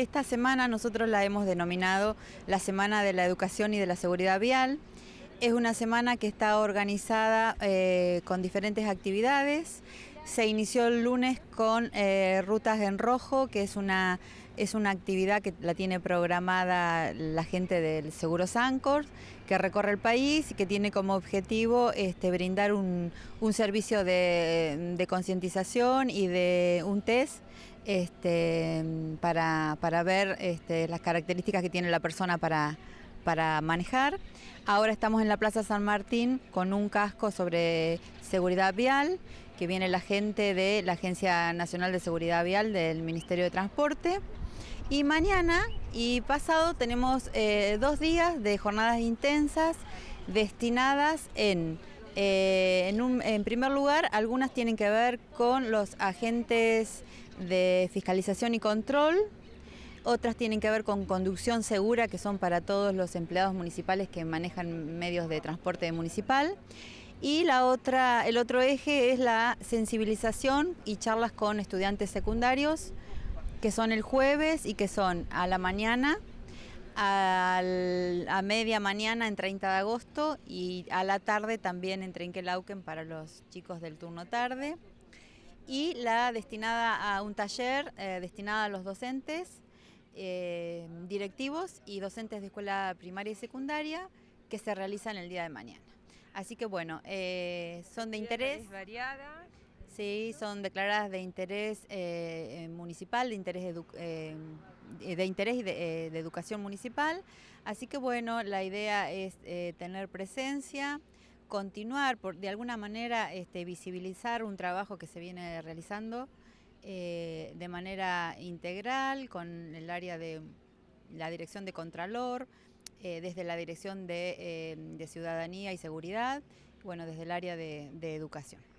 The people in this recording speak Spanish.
esta semana nosotros la hemos denominado la Semana de la Educación y de la Seguridad Vial. Es una semana que está organizada eh, con diferentes actividades. Se inició el lunes con eh, Rutas en Rojo, que es una, es una actividad que la tiene programada la gente del Seguro Sancor, que recorre el país y que tiene como objetivo este, brindar un, servicio de concientización y de un test este, para, para ver este, las características que tiene la persona para, para manejar. Ahora estamos en la Plaza San Martín con un casco sobre seguridad vial que viene la gente de la Agencia Nacional de Seguridad Vial del Ministerio de Transporte. Y mañana y pasado tenemos eh, dos días de jornadas intensas destinadas en eh, en, primer lugar, algunas tienen que ver con los agentes de fiscalización y control, otras tienen que ver con conducción segura, que son para todos los empleados municipales que manejan medios de transporte municipal. Y la otra, el otro eje es la sensibilización y charlas con estudiantes secundarios, que son el jueves y que son a la mañana a media mañana en 30 de agosto y a la tarde también en Trenquelauquen para los chicos del turno tarde. Y la destinada a un taller eh, destinada a los docentes, eh, directivos y docentes de escuela primaria y secundaria que se realizan el día de mañana. Así que bueno, eh, son de interés. variada Sí, son declaradas de interés eh, eh, municipal, de interés, de, eh, interés de, educación municipal. Así que bueno, la idea es tener presencia continuar, por, de alguna manera este, visibilizar un trabajo que se viene realizando de manera integral con el área de la dirección de Contralor, desde la dirección de, Ciudadanía y Seguridad, bueno, desde el área de Educación.